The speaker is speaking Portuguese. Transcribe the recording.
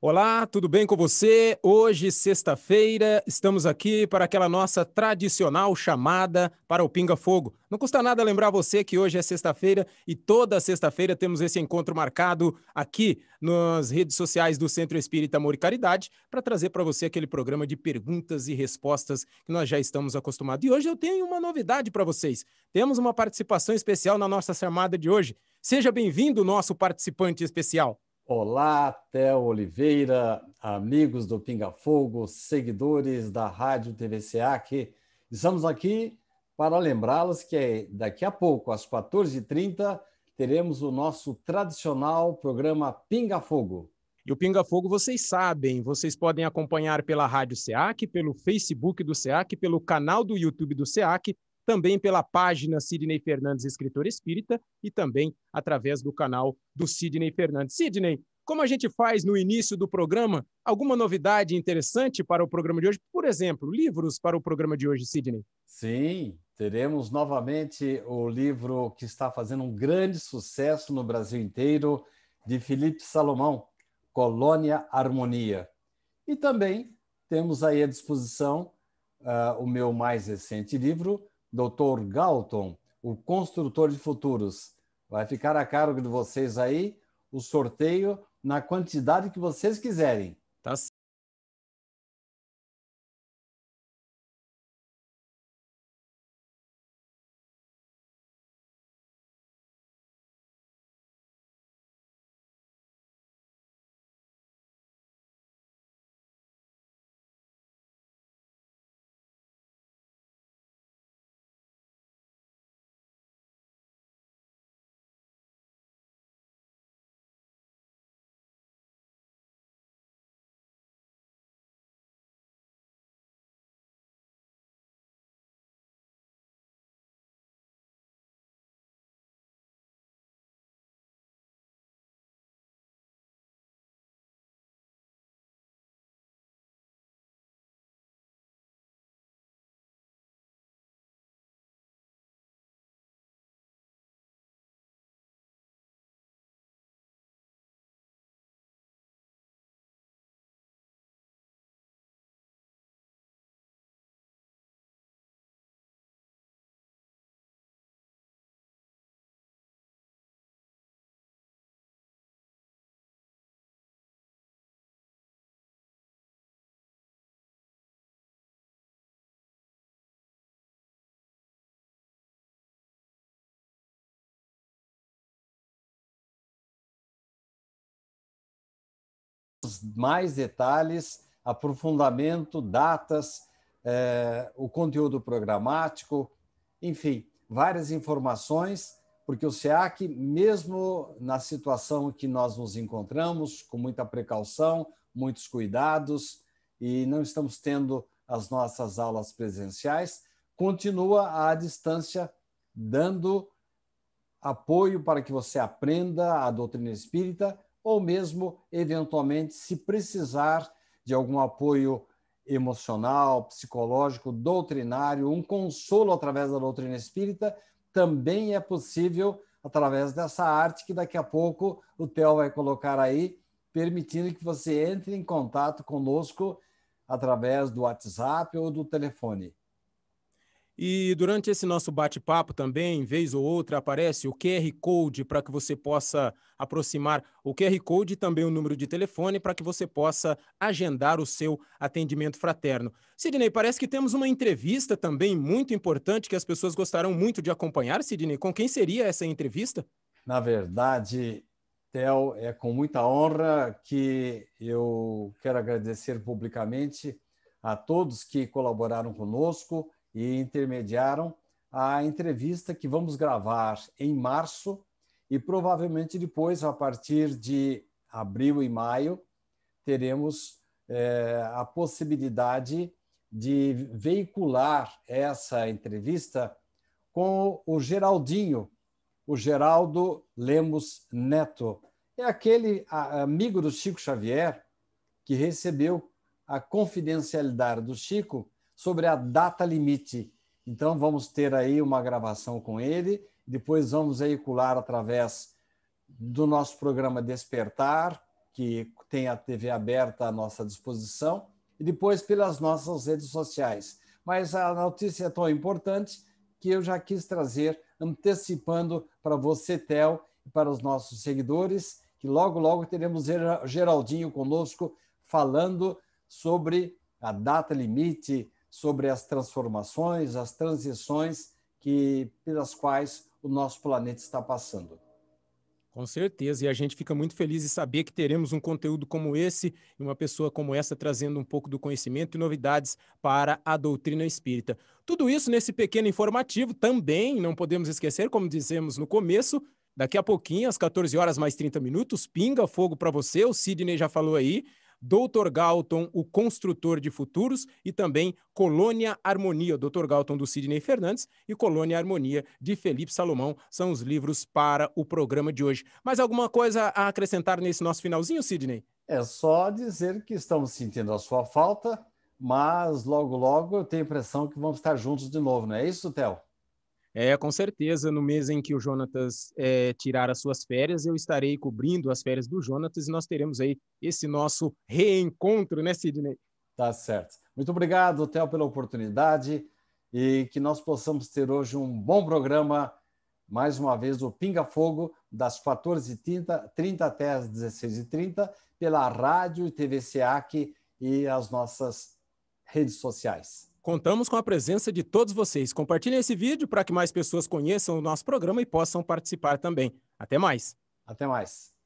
Olá, tudo bem com você? Hoje, sexta-feira, estamos aqui para aquela nossa tradicional chamada para o Pinga Fogo. Não custa nada lembrar você que hoje é sexta-feira e toda sexta-feira temos esse encontro marcado aqui nas redes sociais do Centro Espírita Amor e Caridade para trazer para você aquele programa de perguntas e respostas que nós já estamos acostumados. E hoje eu tenho uma novidade para vocês. Temos uma participação especial na nossa chamada de hoje. Seja bem-vindo, nosso participante especial. Olá, Theo Oliveira, amigos do Pinga Fogo, seguidores da Rádio TVCAC. Estamos aqui para lembrá-los que daqui a pouco, às 14h30, teremos o nosso tradicional programa Pinga Fogo. E o Pinga Fogo, vocês sabem, vocês podem acompanhar pela Rádio SEAC, pelo Facebook do SEAC, pelo canal do YouTube do SEAC também pela página Sidney Fernandes Escritor Espírita e também através do canal do Sidney Fernandes. Sidney, como a gente faz no início do programa, alguma novidade interessante para o programa de hoje? Por exemplo, livros para o programa de hoje, Sidney? Sim, teremos novamente o livro que está fazendo um grande sucesso no Brasil inteiro, de Felipe Salomão, Colônia Harmonia. E também temos aí à disposição uh, o meu mais recente livro, Dr. Galton, o construtor de futuros. Vai ficar a cargo de vocês aí o sorteio na quantidade que vocês quiserem. mais detalhes, aprofundamento, datas, é, o conteúdo programático, enfim, várias informações, porque o SEAC, mesmo na situação que nós nos encontramos, com muita precaução, muitos cuidados, e não estamos tendo as nossas aulas presenciais, continua à distância, dando apoio para que você aprenda a doutrina espírita ou mesmo, eventualmente, se precisar de algum apoio emocional, psicológico, doutrinário, um consolo através da doutrina espírita, também é possível através dessa arte que daqui a pouco o Theo vai colocar aí, permitindo que você entre em contato conosco através do WhatsApp ou do telefone. E durante esse nosso bate-papo também, vez ou outra, aparece o QR Code para que você possa aproximar o QR Code e também o número de telefone para que você possa agendar o seu atendimento fraterno. Sidney, parece que temos uma entrevista também muito importante que as pessoas gostarão muito de acompanhar. Sidney, com quem seria essa entrevista? Na verdade, Theo, é com muita honra que eu quero agradecer publicamente a todos que colaboraram conosco e intermediaram a entrevista que vamos gravar em março e provavelmente depois, a partir de abril e maio, teremos é, a possibilidade de veicular essa entrevista com o Geraldinho, o Geraldo Lemos Neto. É aquele amigo do Chico Xavier que recebeu a confidencialidade do Chico sobre a data limite. Então, vamos ter aí uma gravação com ele, depois vamos veicular através do nosso programa Despertar, que tem a TV aberta à nossa disposição, e depois pelas nossas redes sociais. Mas a notícia é tão importante que eu já quis trazer, antecipando para você, Tel, e para os nossos seguidores, que logo, logo teremos Geraldinho conosco falando sobre a data limite, sobre as transformações, as transições que pelas quais o nosso planeta está passando. Com certeza, e a gente fica muito feliz em saber que teremos um conteúdo como esse e uma pessoa como essa trazendo um pouco do conhecimento e novidades para a doutrina espírita. Tudo isso nesse pequeno informativo também, não podemos esquecer, como dizemos no começo, daqui a pouquinho, às 14 horas mais 30 minutos, pinga fogo para você, o Sidney já falou aí, Doutor Galton, o construtor de futuros, e também Colônia Harmonia, Doutor Galton do Sidney Fernandes e Colônia Harmonia de Felipe Salomão são os livros para o programa de hoje. Mais alguma coisa a acrescentar nesse nosso finalzinho, Sidney? É só dizer que estamos sentindo a sua falta, mas logo, logo eu tenho a impressão que vamos estar juntos de novo, não é isso, Théo? É, com certeza, no mês em que o Jonatas é, tirar as suas férias, eu estarei cobrindo as férias do Jonatas e nós teremos aí esse nosso reencontro, né, Sidney? Tá certo. Muito obrigado, Theo, pela oportunidade e que nós possamos ter hoje um bom programa, mais uma vez, o Pinga Fogo, das 14h30 até as 16h30, pela rádio e TV SEAC e as nossas redes sociais. Contamos com a presença de todos vocês. Compartilhem esse vídeo para que mais pessoas conheçam o nosso programa e possam participar também. Até mais. Até mais.